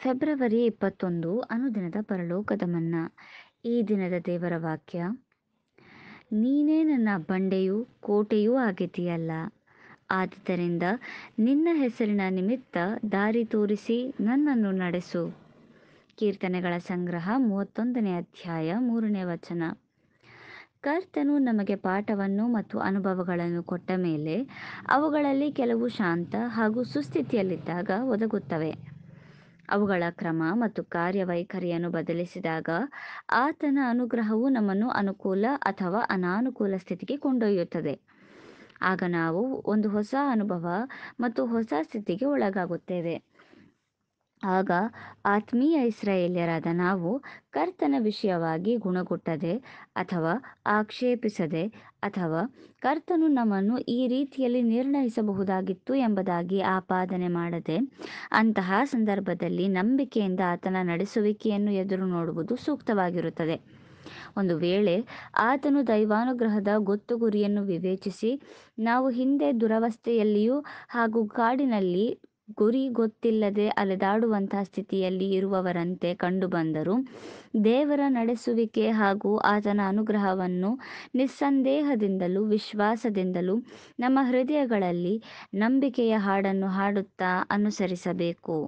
February ಇಪ್ಪತ್ತೊಂದು ಅನುದಿನದ ಪರಲೋಕದ ಮನ್ನಾ ಈ ದಿನದ ದೇವರ ವಾಕ್ಯ ನೀನೇ ನನ್ನ ಬಂಡೆಯೂ ಕೋಟೆಯೂ ಆಗಿದೆಯಲ್ಲ ಆದ್ದರಿಂದ ನಿನ್ನ ಹೆಸರಿನ ನಿಮಿತ್ತ ದಾರಿ ತೋರಿಸಿ ನನ್ನನ್ನು ನಡೆಸು ಕೀರ್ತನೆಗಳ ಸಂಗ್ರಹ ಮೂವತ್ತೊಂದನೇ ಅಧ್ಯಾಯ ಮೂರನೇ ವಚನ ಕರ್ತನು ನಮಗೆ ಪಾಠವನ್ನು ಮತ್ತು ಅನುಭವಗಳನ್ನು ಕೊಟ್ಟ ಮೇಲೆ ಅವುಗಳಲ್ಲಿ ಕೆಲವು ಶಾಂತ ಹಾಗೂ ಸುಸ್ಥಿತಿಯಲ್ಲಿದ್ದಾಗ ಒದಗುತ್ತವೆ ಅವುಗಳ ಕ್ರಮ ಮತ್ತು ಕಾರ್ಯವೈಖರಿಯನ್ನು ಬದಲಿಸಿದಾಗ ಆತನ ಅನುಗ್ರಹವು ನಮ್ಮನ್ನು ಅನುಕೂಲ ಅಥವಾ ಅನಾನುಕೂಲ ಸ್ಥಿತಿಗೆ ಕೊಂಡೊಯ್ಯುತ್ತದೆ ಆಗ ನಾವು ಒಂದು ಹೊಸ ಅನುಭವ ಮತ್ತು ಹೊಸ ಸ್ಥಿತಿಗೆ ಒಳಗಾಗುತ್ತೇವೆ ಆಗ ಆತ್ಮೀಯ ಇಸ್ರಾಯೇಲ್ಯರಾದ ನಾವು ಕರ್ತನ ವಿಷಯವಾಗಿ ಗುಣಗುಟ್ಟದೆ ಅಥವಾ ಆಕ್ಷೇಪಿಸದೆ ಅಥವಾ ಕರ್ತನು ನಮ್ಮನ್ನು ಈ ರೀತಿಯಲ್ಲಿ ನಿರ್ಣಯಿಸಬಹುದಾಗಿತ್ತು ಎಂಬುದಾಗಿ ಆಪಾದನೆ ಮಾಡದೆ ಅಂತಹ ಸಂದರ್ಭದಲ್ಲಿ ನಂಬಿಕೆಯಿಂದ ಆತನ ನಡೆಸುವಿಕೆಯನ್ನು ಎದುರು ನೋಡುವುದು ಸೂಕ್ತವಾಗಿರುತ್ತದೆ ಒಂದು ವೇಳೆ ಆತನು ದೈವಾನುಗ್ರಹದ ಗೊತ್ತು ಗುರಿಯನ್ನು ವಿವೇಚಿಸಿ ನಾವು ಹಿಂದೆ ದುರವಸ್ಥೆಯಲ್ಲಿಯೂ ಹಾಗೂ ಕಾಡಿನಲ್ಲಿ ಗುರಿ ಗೊತ್ತಿಲ್ಲದೆ ಅಲೆದಾಡುವಂತಹ ಸ್ಥಿತಿಯಲ್ಲಿ ಇರುವವರಂತೆ ಕಂಡುಬಂದರು ದೇವರ ನಡೆಸುವಿಕೆ ಹಾಗೂ ಆತನ ಅನುಗ್ರಹವನ್ನು ನಿಸ್ಸಂದೇಹದಿಂದಲೂ ವಿಶ್ವಾಸದಿಂದಲೂ ನಮ್ಮ ಹೃದಯಗಳಲ್ಲಿ ನಂಬಿಕೆಯ ಹಾಡನ್ನು ಹಾಡುತ್ತಾ ಅನುಸರಿಸಬೇಕು